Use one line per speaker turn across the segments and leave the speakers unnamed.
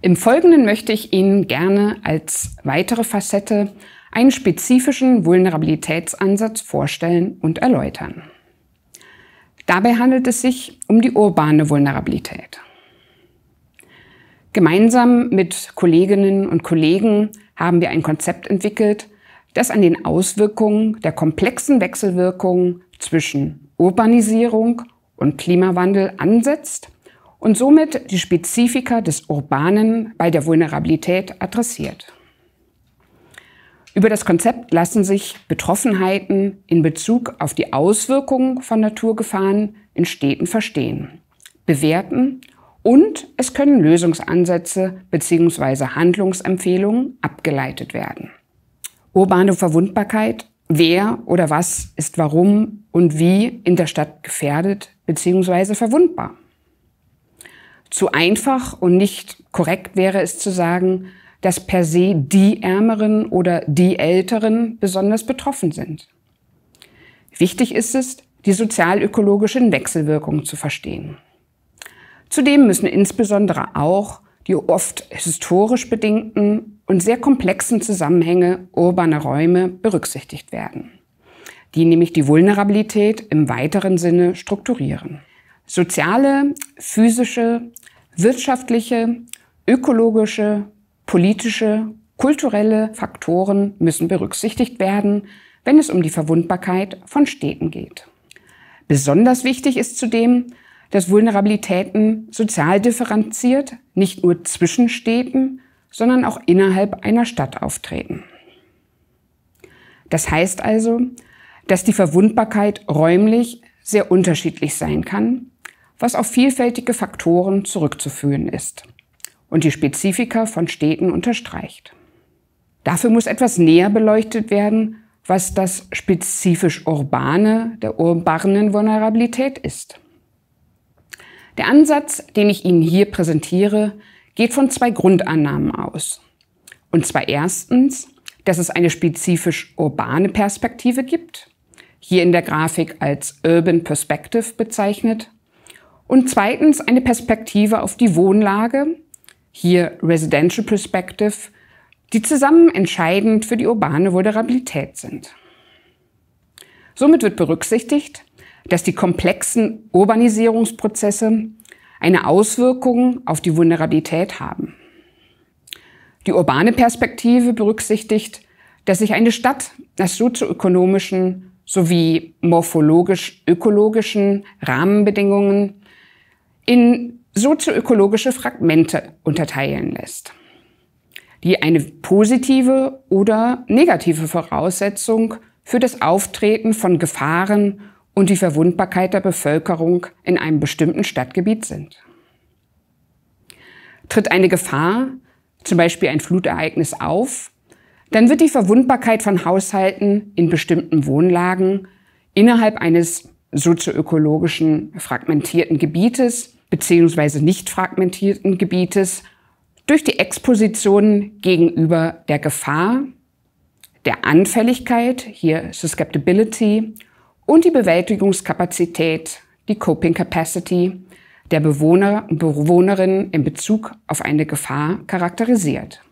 Im Folgenden möchte ich Ihnen gerne als weitere Facette einen spezifischen Vulnerabilitätsansatz vorstellen und erläutern. Dabei handelt es sich um die urbane Vulnerabilität. Gemeinsam mit Kolleginnen und Kollegen haben wir ein Konzept entwickelt, das an den Auswirkungen der komplexen Wechselwirkung zwischen Urbanisierung und Klimawandel ansetzt und somit die Spezifika des Urbanen bei der Vulnerabilität adressiert. Über das Konzept lassen sich Betroffenheiten in Bezug auf die Auswirkungen von Naturgefahren in Städten verstehen, bewerten und es können Lösungsansätze bzw. Handlungsempfehlungen abgeleitet werden. Urbane Verwundbarkeit, wer oder was ist warum und wie in der Stadt gefährdet bzw. verwundbar zu einfach und nicht korrekt wäre es zu sagen, dass per se die Ärmeren oder die Älteren besonders betroffen sind. Wichtig ist es, die sozialökologischen Wechselwirkungen zu verstehen. Zudem müssen insbesondere auch die oft historisch bedingten und sehr komplexen Zusammenhänge urbaner Räume berücksichtigt werden, die nämlich die Vulnerabilität im weiteren Sinne strukturieren soziale, physische, wirtschaftliche, ökologische, politische, kulturelle Faktoren müssen berücksichtigt werden, wenn es um die Verwundbarkeit von Städten geht. Besonders wichtig ist zudem, dass Vulnerabilitäten sozial differenziert nicht nur zwischen Städten, sondern auch innerhalb einer Stadt auftreten. Das heißt also, dass die Verwundbarkeit räumlich sehr unterschiedlich sein kann was auf vielfältige Faktoren zurückzuführen ist und die Spezifika von Städten unterstreicht. Dafür muss etwas näher beleuchtet werden, was das spezifisch Urbane der urbanen Vulnerabilität ist. Der Ansatz, den ich Ihnen hier präsentiere, geht von zwei Grundannahmen aus. Und zwar erstens, dass es eine spezifisch urbane Perspektive gibt, hier in der Grafik als Urban Perspective bezeichnet, und zweitens eine Perspektive auf die Wohnlage, hier Residential Perspective, die zusammen entscheidend für die urbane Vulnerabilität sind. Somit wird berücksichtigt, dass die komplexen Urbanisierungsprozesse eine Auswirkung auf die Vulnerabilität haben. Die urbane Perspektive berücksichtigt, dass sich eine Stadt nach sozioökonomischen sowie morphologisch-ökologischen Rahmenbedingungen in sozioökologische Fragmente unterteilen lässt, die eine positive oder negative Voraussetzung für das Auftreten von Gefahren und die Verwundbarkeit der Bevölkerung in einem bestimmten Stadtgebiet sind. Tritt eine Gefahr, zum Beispiel ein Flutereignis, auf, dann wird die Verwundbarkeit von Haushalten in bestimmten Wohnlagen innerhalb eines sozioökologischen fragmentierten Gebietes bzw. nicht fragmentierten Gebietes durch die Exposition gegenüber der Gefahr, der Anfälligkeit, hier Susceptibility, und die Bewältigungskapazität, die Coping Capacity, der Bewohner und Bewohnerinnen in Bezug auf eine Gefahr charakterisiert.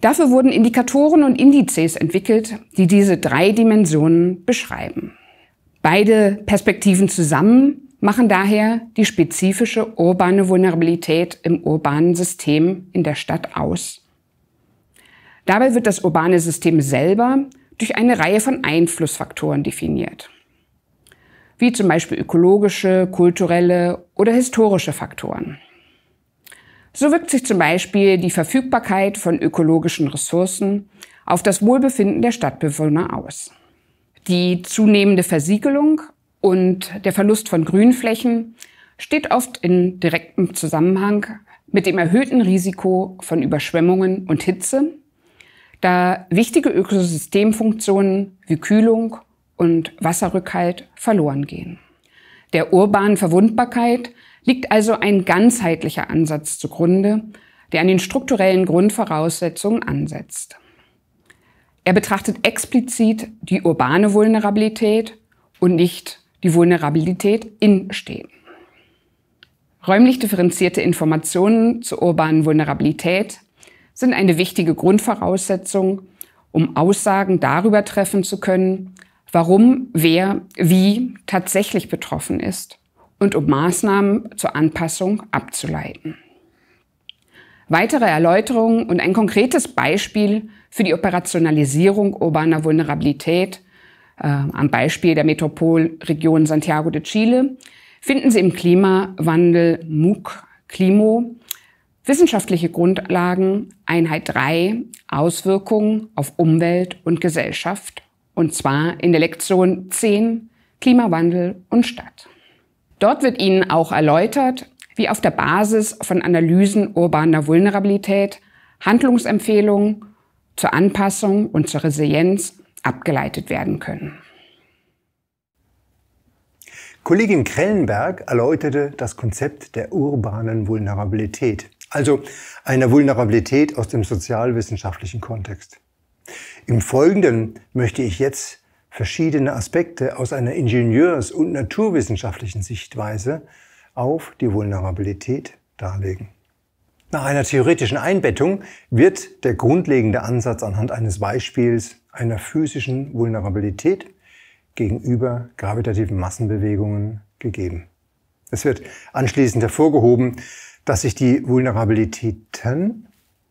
Dafür wurden Indikatoren und Indizes entwickelt, die diese drei Dimensionen beschreiben. Beide Perspektiven zusammen machen daher die spezifische urbane Vulnerabilität im urbanen System in der Stadt aus. Dabei wird das urbane System selber durch eine Reihe von Einflussfaktoren definiert, wie zum Beispiel ökologische, kulturelle oder historische Faktoren. So wirkt sich zum Beispiel die Verfügbarkeit von ökologischen Ressourcen auf das Wohlbefinden der Stadtbewohner aus. Die zunehmende Versiegelung und der Verlust von Grünflächen steht oft in direktem Zusammenhang mit dem erhöhten Risiko von Überschwemmungen und Hitze, da wichtige Ökosystemfunktionen wie Kühlung und Wasserrückhalt verloren gehen. Der urbanen Verwundbarkeit liegt also ein ganzheitlicher Ansatz zugrunde, der an den strukturellen Grundvoraussetzungen ansetzt. Er betrachtet explizit die urbane Vulnerabilität und nicht die Vulnerabilität in stehen. Räumlich differenzierte Informationen zur urbanen Vulnerabilität sind eine wichtige Grundvoraussetzung, um Aussagen darüber treffen zu können, warum, wer, wie tatsächlich betroffen ist und um Maßnahmen zur Anpassung abzuleiten. Weitere Erläuterungen und ein konkretes Beispiel für die Operationalisierung urbaner Vulnerabilität äh, am Beispiel der Metropolregion Santiago de Chile, finden Sie im Klimawandel MOOC, Klimo, wissenschaftliche Grundlagen, Einheit 3, Auswirkungen auf Umwelt und Gesellschaft, und zwar in der Lektion 10, Klimawandel und Stadt. Dort wird Ihnen auch erläutert, wie auf der Basis von Analysen urbaner Vulnerabilität Handlungsempfehlungen zur Anpassung und zur Resilienz abgeleitet werden können.
Kollegin Krellenberg erläuterte das Konzept der urbanen Vulnerabilität, also einer Vulnerabilität aus dem sozialwissenschaftlichen Kontext. Im Folgenden möchte ich jetzt verschiedene Aspekte aus einer Ingenieurs- und naturwissenschaftlichen Sichtweise auf die Vulnerabilität darlegen. Nach einer theoretischen Einbettung wird der grundlegende Ansatz anhand eines Beispiels einer physischen Vulnerabilität gegenüber gravitativen Massenbewegungen gegeben. Es wird anschließend hervorgehoben, dass sich die Vulnerabilitäten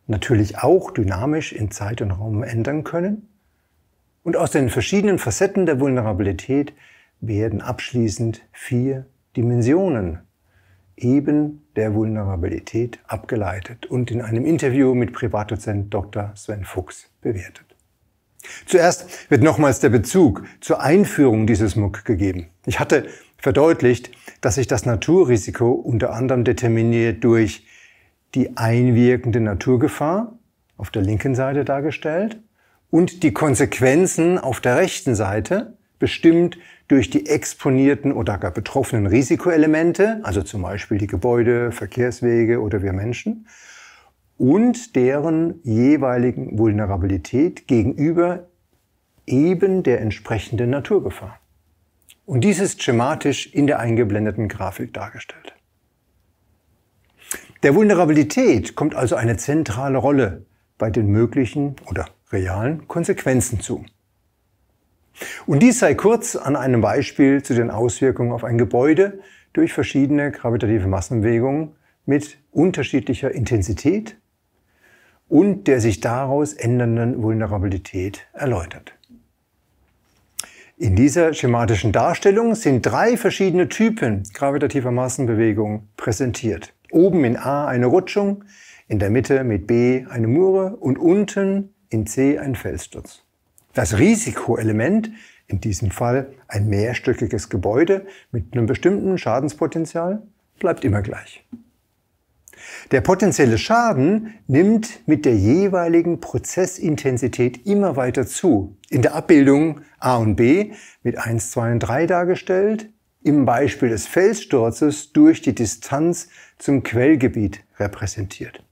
natürlich auch dynamisch in Zeit und Raum ändern können. Und aus den verschiedenen Facetten der Vulnerabilität werden abschließend vier Dimensionen eben der Vulnerabilität abgeleitet und in einem Interview mit Privatdozent Dr. Sven Fuchs bewertet. Zuerst wird nochmals der Bezug zur Einführung dieses MOOC gegeben. Ich hatte verdeutlicht, dass sich das Naturrisiko unter anderem determiniert durch die einwirkende Naturgefahr auf der linken Seite dargestellt und die Konsequenzen auf der rechten Seite bestimmt durch die exponierten oder gar betroffenen Risikoelemente, also zum Beispiel die Gebäude, Verkehrswege oder wir Menschen und deren jeweiligen Vulnerabilität gegenüber eben der entsprechenden Naturgefahr. Und dies ist schematisch in der eingeblendeten Grafik dargestellt. Der Vulnerabilität kommt also eine zentrale Rolle bei den möglichen oder realen Konsequenzen zu. Und dies sei kurz an einem Beispiel zu den Auswirkungen auf ein Gebäude durch verschiedene gravitative Massenbewegungen mit unterschiedlicher Intensität und der sich daraus ändernden Vulnerabilität erläutert. In dieser schematischen Darstellung sind drei verschiedene Typen gravitativer Massenbewegungen präsentiert. Oben in A eine Rutschung, in der Mitte mit B eine Mure und unten in C ein Felssturz. Das Risikoelement, in diesem Fall ein mehrstöckiges Gebäude mit einem bestimmten Schadenspotenzial, bleibt immer gleich. Der potenzielle Schaden nimmt mit der jeweiligen Prozessintensität immer weiter zu. In der Abbildung A und B mit 1, 2 und 3 dargestellt, im Beispiel des Felssturzes durch die Distanz zum Quellgebiet repräsentiert.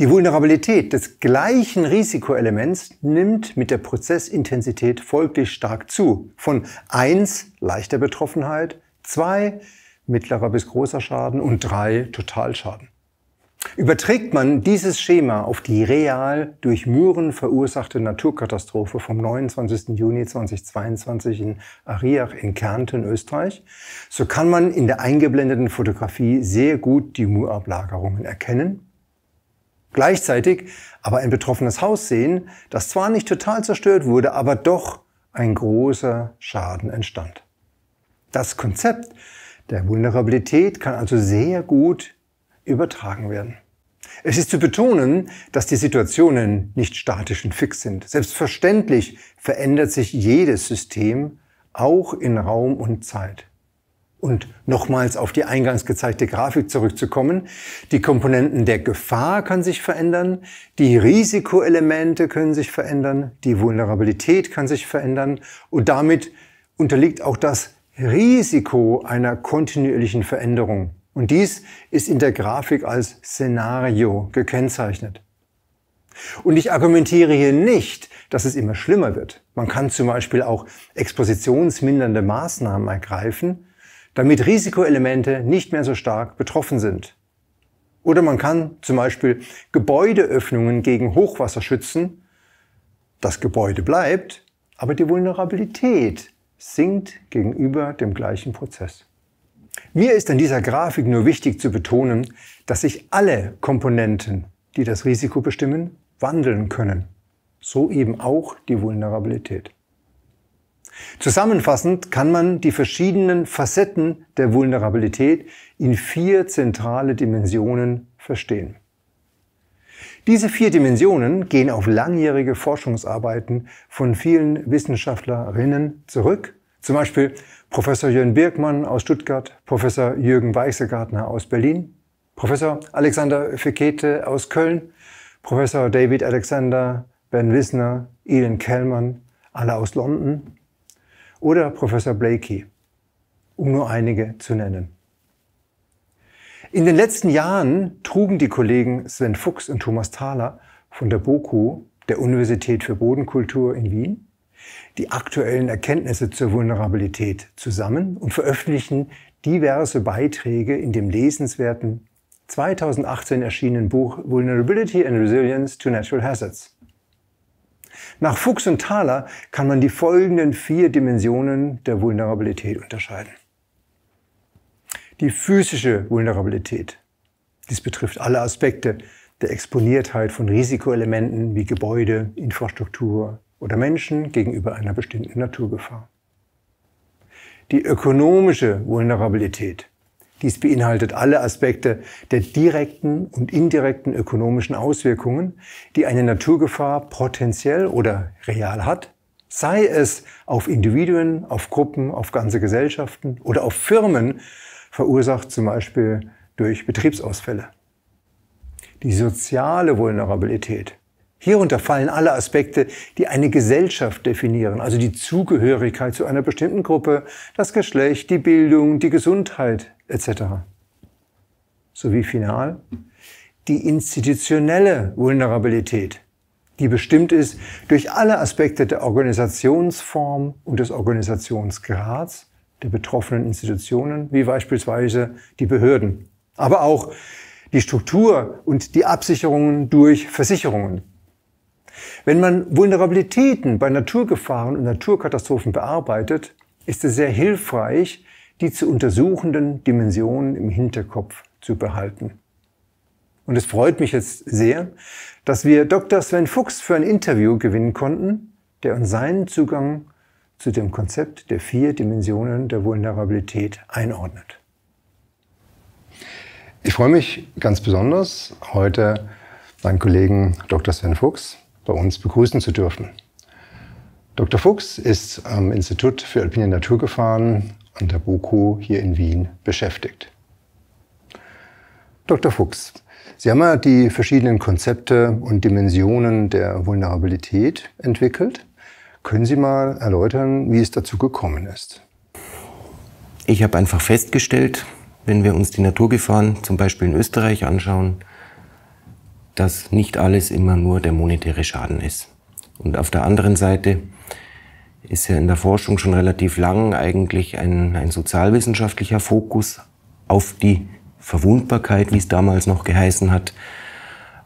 Die Vulnerabilität des gleichen Risikoelements nimmt mit der Prozessintensität folglich stark zu. Von 1 leichter Betroffenheit, 2 mittlerer bis großer Schaden und 3 Totalschaden. Überträgt man dieses Schema auf die real durch Müren verursachte Naturkatastrophe vom 29. Juni 2022 in Ariach in Kärnten, Österreich, so kann man in der eingeblendeten Fotografie sehr gut die Murablagerungen erkennen. Gleichzeitig aber ein betroffenes Haus sehen, das zwar nicht total zerstört wurde, aber doch ein großer Schaden entstand. Das Konzept der Vulnerabilität kann also sehr gut übertragen werden. Es ist zu betonen, dass die Situationen nicht statisch und fix sind. Selbstverständlich verändert sich jedes System auch in Raum und Zeit. Und nochmals auf die eingangs gezeigte Grafik zurückzukommen, die Komponenten der Gefahr kann sich verändern, die Risikoelemente können sich verändern, die Vulnerabilität kann sich verändern und damit unterliegt auch das Risiko einer kontinuierlichen Veränderung. Und dies ist in der Grafik als Szenario gekennzeichnet. Und ich argumentiere hier nicht, dass es immer schlimmer wird. Man kann zum Beispiel auch expositionsmindernde Maßnahmen ergreifen, damit Risikoelemente nicht mehr so stark betroffen sind. Oder man kann zum Beispiel Gebäudeöffnungen gegen Hochwasser schützen. Das Gebäude bleibt, aber die Vulnerabilität sinkt gegenüber dem gleichen Prozess. Mir ist an dieser Grafik nur wichtig zu betonen, dass sich alle Komponenten, die das Risiko bestimmen, wandeln können. So eben auch die Vulnerabilität. Zusammenfassend kann man die verschiedenen Facetten der Vulnerabilität in vier zentrale Dimensionen verstehen. Diese vier Dimensionen gehen auf langjährige Forschungsarbeiten von vielen Wissenschaftlerinnen zurück, zum Beispiel Professor Jörn Birkmann aus Stuttgart, Professor Jürgen Weichselgartner aus Berlin, Professor Alexander Fekete aus Köln, Professor David Alexander, Ben Wissner, Ian Kellmann, alle aus London oder Professor Blakey, um nur einige zu nennen. In den letzten Jahren trugen die Kollegen Sven Fuchs und Thomas Thaler von der BOKU, der Universität für Bodenkultur in Wien, die aktuellen Erkenntnisse zur Vulnerabilität zusammen und veröffentlichen diverse Beiträge in dem lesenswerten 2018 erschienenen Buch Vulnerability and Resilience to Natural Hazards. Nach Fuchs und Thaler kann man die folgenden vier Dimensionen der Vulnerabilität unterscheiden. Die physische Vulnerabilität. Dies betrifft alle Aspekte der Exponiertheit von Risikoelementen wie Gebäude, Infrastruktur, oder Menschen gegenüber einer bestimmten Naturgefahr. Die ökonomische Vulnerabilität, dies beinhaltet alle Aspekte der direkten und indirekten ökonomischen Auswirkungen, die eine Naturgefahr potenziell oder real hat, sei es auf Individuen, auf Gruppen, auf ganze Gesellschaften oder auf Firmen, verursacht zum Beispiel durch Betriebsausfälle. Die soziale Vulnerabilität Hierunter fallen alle Aspekte, die eine Gesellschaft definieren, also die Zugehörigkeit zu einer bestimmten Gruppe, das Geschlecht, die Bildung, die Gesundheit etc. Sowie final die institutionelle Vulnerabilität, die bestimmt ist durch alle Aspekte der Organisationsform und des Organisationsgrads der betroffenen Institutionen, wie beispielsweise die Behörden, aber auch die Struktur und die Absicherungen durch Versicherungen. Wenn man Vulnerabilitäten bei Naturgefahren und Naturkatastrophen bearbeitet, ist es sehr hilfreich, die zu untersuchenden Dimensionen im Hinterkopf zu behalten. Und es freut mich jetzt sehr, dass wir Dr. Sven Fuchs für ein Interview gewinnen konnten, der uns seinen Zugang zu dem Konzept der vier Dimensionen der Vulnerabilität einordnet. Ich freue mich ganz besonders, heute meinen Kollegen Dr. Sven Fuchs bei uns begrüßen zu dürfen. Dr. Fuchs ist am Institut für alpine Naturgefahren an der BOKU hier in Wien beschäftigt. Dr. Fuchs, Sie haben ja die verschiedenen Konzepte und Dimensionen der Vulnerabilität entwickelt. Können Sie mal erläutern, wie es dazu gekommen ist?
Ich habe einfach festgestellt, wenn wir uns die Naturgefahren zum Beispiel in Österreich anschauen, dass nicht alles immer nur der monetäre Schaden ist. Und auf der anderen Seite ist ja in der Forschung schon relativ lang eigentlich ein, ein sozialwissenschaftlicher Fokus auf die Verwundbarkeit, wie es damals noch geheißen hat,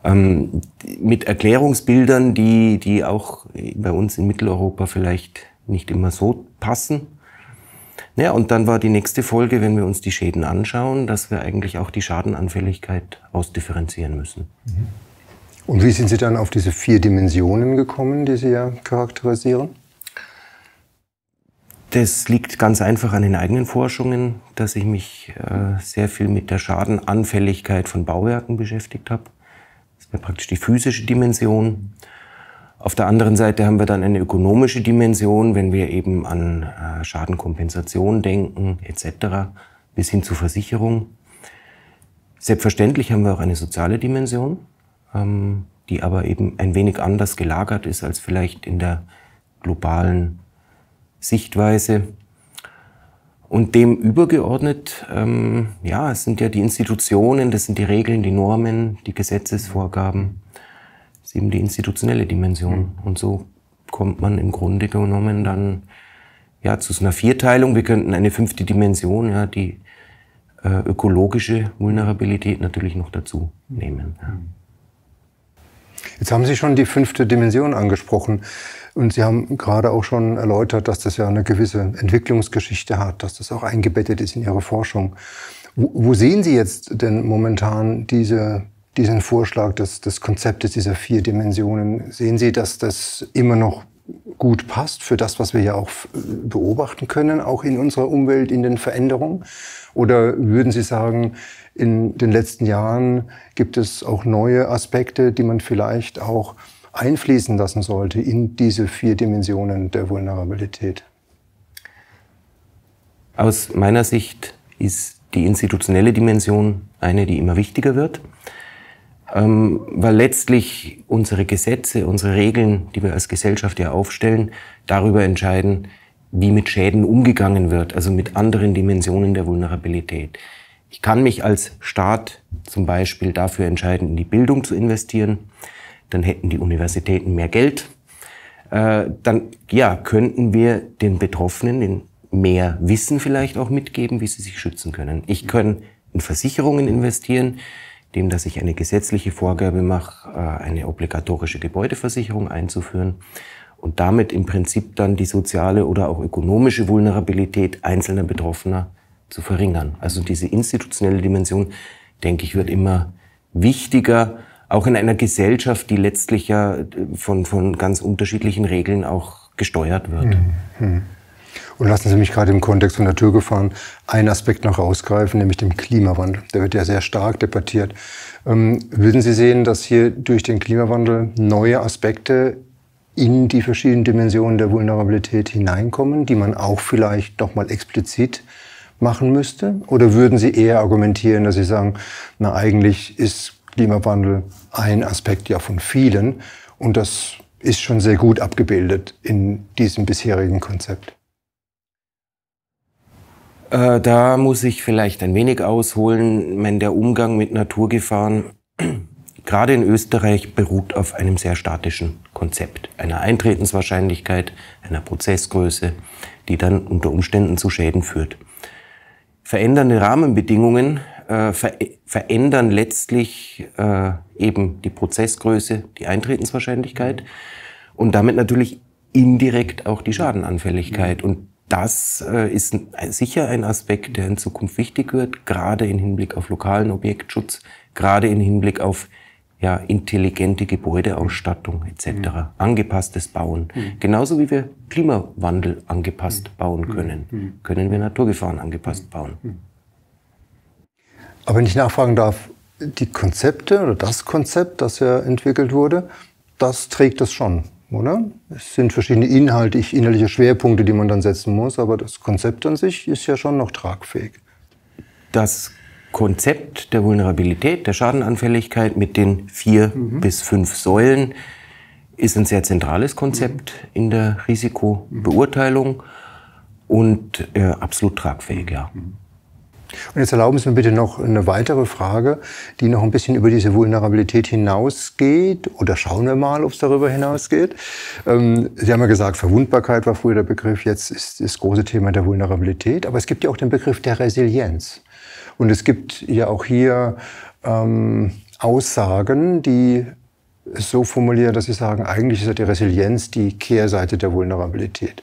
ähm, mit Erklärungsbildern, die, die auch bei uns in Mitteleuropa vielleicht nicht immer so passen. Ja, und dann war die nächste Folge, wenn wir uns die Schäden anschauen, dass wir eigentlich auch die Schadenanfälligkeit ausdifferenzieren müssen. Mhm.
Und wie sind Sie dann auf diese vier Dimensionen gekommen, die Sie ja charakterisieren?
Das liegt ganz einfach an den eigenen Forschungen, dass ich mich äh, sehr viel mit der Schadenanfälligkeit von Bauwerken beschäftigt habe. Das wäre praktisch die physische Dimension. Auf der anderen Seite haben wir dann eine ökonomische Dimension, wenn wir eben an äh, Schadenkompensation denken etc. bis hin zu Versicherung. Selbstverständlich haben wir auch eine soziale Dimension, ähm, die aber eben ein wenig anders gelagert ist als vielleicht in der globalen Sichtweise. Und dem übergeordnet, ähm, ja, es sind ja die Institutionen, das sind die Regeln, die Normen, die Gesetzesvorgaben ist eben die institutionelle Dimension. Mhm. Und so kommt man im Grunde genommen dann ja, zu so einer Vierteilung. Wir könnten eine fünfte Dimension, ja, die äh, ökologische Vulnerabilität natürlich noch dazu mhm. nehmen. Ja.
Mhm.
Jetzt haben Sie schon die fünfte Dimension angesprochen. Und Sie haben gerade auch schon erläutert, dass das ja eine gewisse Entwicklungsgeschichte hat, dass das auch eingebettet ist in Ihre Forschung. Wo, wo sehen Sie jetzt denn momentan diese diesen Vorschlag des, des Konzeptes dieser vier Dimensionen, sehen Sie, dass das immer noch gut passt für das, was wir ja auch äh, beobachten können, auch in unserer Umwelt, in den Veränderungen? Oder würden Sie sagen, in den letzten Jahren gibt es auch neue Aspekte, die man vielleicht auch einfließen lassen sollte in diese vier Dimensionen der Vulnerabilität?
Aus meiner Sicht ist die institutionelle Dimension eine, die immer wichtiger wird. Ähm, weil letztlich unsere Gesetze, unsere Regeln, die wir als Gesellschaft ja aufstellen, darüber entscheiden, wie mit Schäden umgegangen wird, also mit anderen Dimensionen der Vulnerabilität. Ich kann mich als Staat zum Beispiel dafür entscheiden, in die Bildung zu investieren. Dann hätten die Universitäten mehr Geld. Äh, dann ja, könnten wir den Betroffenen mehr Wissen vielleicht auch mitgeben, wie sie sich schützen können. Ich kann in Versicherungen investieren dem, dass ich eine gesetzliche Vorgabe mache, äh, eine obligatorische Gebäudeversicherung einzuführen und damit im Prinzip dann die soziale oder auch ökonomische Vulnerabilität einzelner Betroffener zu verringern. Also diese institutionelle Dimension, denke ich, wird immer wichtiger, auch in einer Gesellschaft, die letztlich ja äh, von, von ganz unterschiedlichen Regeln auch gesteuert wird.
Mhm. Und lassen Sie mich gerade im Kontext von der Tür einen Aspekt noch rausgreifen, nämlich dem Klimawandel. Der wird ja sehr stark debattiert. Ähm, würden Sie sehen, dass hier durch den Klimawandel neue Aspekte in die verschiedenen Dimensionen der Vulnerabilität hineinkommen, die man auch vielleicht doch mal explizit machen müsste? Oder würden Sie eher argumentieren, dass Sie sagen, na eigentlich ist Klimawandel ein Aspekt ja von vielen und das ist schon sehr gut abgebildet in diesem bisherigen Konzept?
Äh, da muss ich vielleicht ein wenig ausholen, wenn der Umgang mit Naturgefahren gerade in Österreich beruht auf einem sehr statischen Konzept, einer Eintretenswahrscheinlichkeit, einer Prozessgröße, die dann unter Umständen zu Schäden führt. Verändernde Rahmenbedingungen äh, ver verändern letztlich äh, eben die Prozessgröße, die Eintretenswahrscheinlichkeit und damit natürlich indirekt auch die Schadenanfälligkeit. Und das äh, ist äh, sicher ein Aspekt, der in Zukunft wichtig wird, gerade im Hinblick auf lokalen Objektschutz, gerade im Hinblick auf ja, intelligente Gebäudeausstattung etc., mhm. angepasstes Bauen. Mhm. Genauso wie wir Klimawandel angepasst mhm. bauen können, mhm. Mhm. können wir Naturgefahren angepasst mhm. bauen.
Aber wenn ich nachfragen darf, die Konzepte oder das Konzept, das ja entwickelt wurde, das trägt es schon oder? Es sind verschiedene Inhalte, innerliche Schwerpunkte, die man dann setzen muss, aber das Konzept an sich ist ja schon noch tragfähig.
Das Konzept der Vulnerabilität, der Schadenanfälligkeit mit den vier mhm. bis fünf Säulen ist ein sehr zentrales Konzept mhm. in der Risikobeurteilung und äh, absolut tragfähig, ja. Mhm.
Und jetzt erlauben Sie mir bitte noch eine weitere Frage, die noch ein bisschen über diese Vulnerabilität hinausgeht. Oder schauen wir mal, ob es darüber hinausgeht. Ähm, Sie haben ja gesagt, Verwundbarkeit war früher der Begriff, jetzt ist das große Thema der Vulnerabilität. Aber es gibt ja auch den Begriff der Resilienz. Und es gibt ja auch hier ähm, Aussagen, die so formulieren, dass sie sagen, eigentlich ist ja die Resilienz die Kehrseite der Vulnerabilität.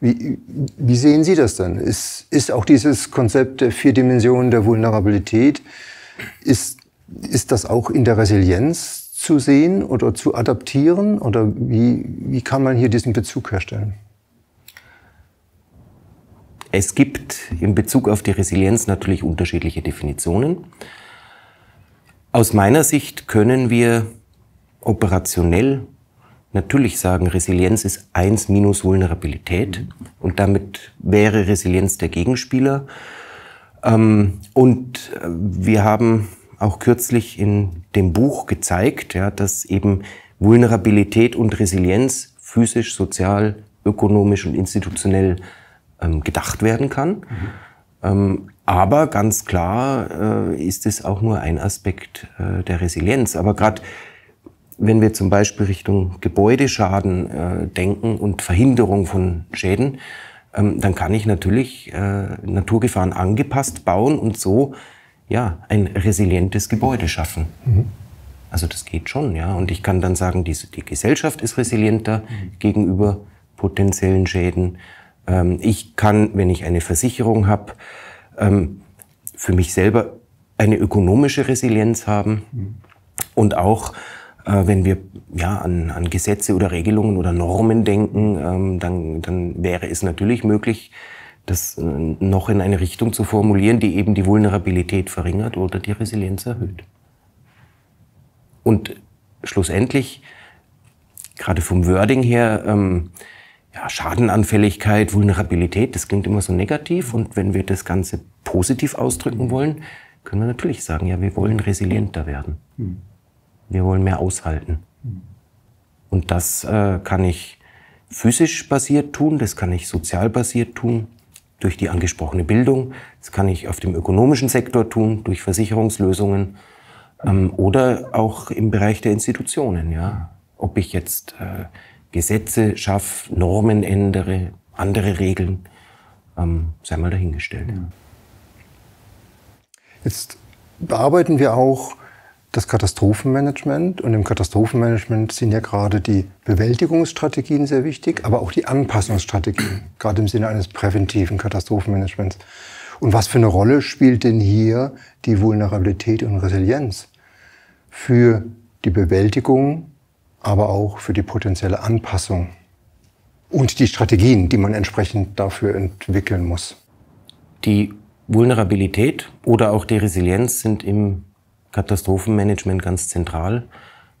Wie, wie sehen Sie das dann? Ist, ist auch dieses Konzept der vier Dimensionen der Vulnerabilität, ist, ist das auch in der Resilienz zu sehen oder zu adaptieren? Oder wie, wie kann man hier diesen Bezug herstellen?
Es gibt in Bezug auf die Resilienz natürlich unterschiedliche Definitionen. Aus meiner Sicht können wir operationell natürlich sagen, Resilienz ist eins minus Vulnerabilität mhm. und damit wäre Resilienz der Gegenspieler. Ähm, und äh, wir haben auch kürzlich in dem Buch gezeigt, ja, dass eben Vulnerabilität und Resilienz physisch, sozial, ökonomisch und institutionell ähm, gedacht werden kann. Mhm. Ähm, aber ganz klar äh, ist es auch nur ein Aspekt äh, der Resilienz. Aber gerade wenn wir zum Beispiel Richtung Gebäudeschaden äh, denken und Verhinderung von Schäden, ähm, dann kann ich natürlich äh, Naturgefahren angepasst bauen und so ja, ein resilientes Gebäude schaffen. Mhm. Also das geht schon, ja. Und ich kann dann sagen, die, die Gesellschaft ist resilienter mhm. gegenüber potenziellen Schäden. Ähm, ich kann, wenn ich eine Versicherung habe, ähm, für mich selber eine ökonomische Resilienz haben mhm. und auch äh, wenn wir ja, an, an Gesetze oder Regelungen oder Normen denken, ähm, dann, dann wäre es natürlich möglich, das äh, noch in eine Richtung zu formulieren, die eben die Vulnerabilität verringert oder die Resilienz erhöht. Und schlussendlich, gerade vom Wording her, ähm, ja, Schadenanfälligkeit, Vulnerabilität, das klingt immer so negativ. Und wenn wir das Ganze positiv ausdrücken wollen, können wir natürlich sagen, ja, wir wollen resilienter werden. Hm. Wir wollen mehr aushalten. Und das äh, kann ich physisch basiert tun, das kann ich sozial basiert tun, durch die angesprochene Bildung, das kann ich auf dem ökonomischen Sektor tun, durch Versicherungslösungen ähm, oder auch im Bereich der Institutionen. Ja. Ob ich jetzt äh, Gesetze schaffe, Normen ändere, andere Regeln, ähm, sei mal dahingestellt. Ja.
Jetzt bearbeiten wir auch das Katastrophenmanagement. Und im Katastrophenmanagement sind ja gerade die Bewältigungsstrategien sehr wichtig, aber auch die Anpassungsstrategien, gerade im Sinne eines präventiven Katastrophenmanagements. Und was für eine Rolle spielt denn hier die Vulnerabilität und Resilienz für die Bewältigung, aber auch für die potenzielle Anpassung und die Strategien, die man entsprechend dafür entwickeln muss?
Die Vulnerabilität oder auch die Resilienz sind im Katastrophenmanagement ganz zentral,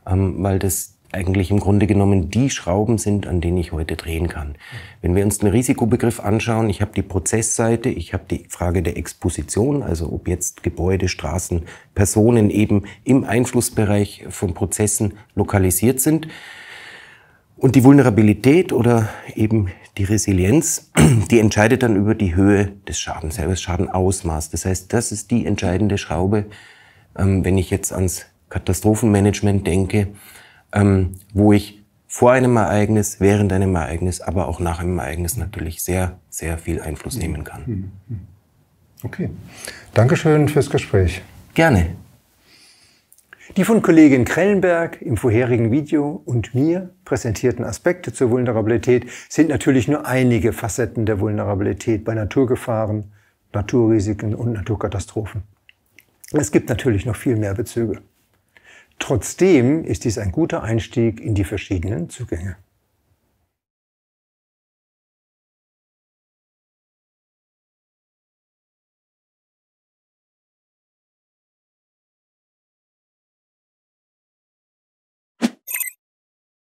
ähm, weil das eigentlich im Grunde genommen die Schrauben sind, an denen ich heute drehen kann. Wenn wir uns den Risikobegriff anschauen, ich habe die Prozessseite, ich habe die Frage der Exposition, also ob jetzt Gebäude, Straßen, Personen eben im Einflussbereich von Prozessen lokalisiert sind. Und die Vulnerabilität oder eben die Resilienz, die entscheidet dann über die Höhe des Schadens, über das Schadenausmaß. Das heißt, das ist die entscheidende Schraube, ähm, wenn ich jetzt ans Katastrophenmanagement denke, ähm, wo ich vor einem Ereignis, während einem Ereignis, aber auch nach einem Ereignis natürlich sehr, sehr viel Einfluss mhm. nehmen kann. Mhm.
Okay. Dankeschön fürs Gespräch. Gerne. Die von Kollegin Krellenberg im vorherigen Video und mir präsentierten Aspekte zur Vulnerabilität sind natürlich nur einige Facetten der Vulnerabilität bei Naturgefahren, Naturrisiken und Naturkatastrophen. Es gibt natürlich noch viel mehr Bezüge. Trotzdem ist dies ein guter
Einstieg in die verschiedenen Zugänge.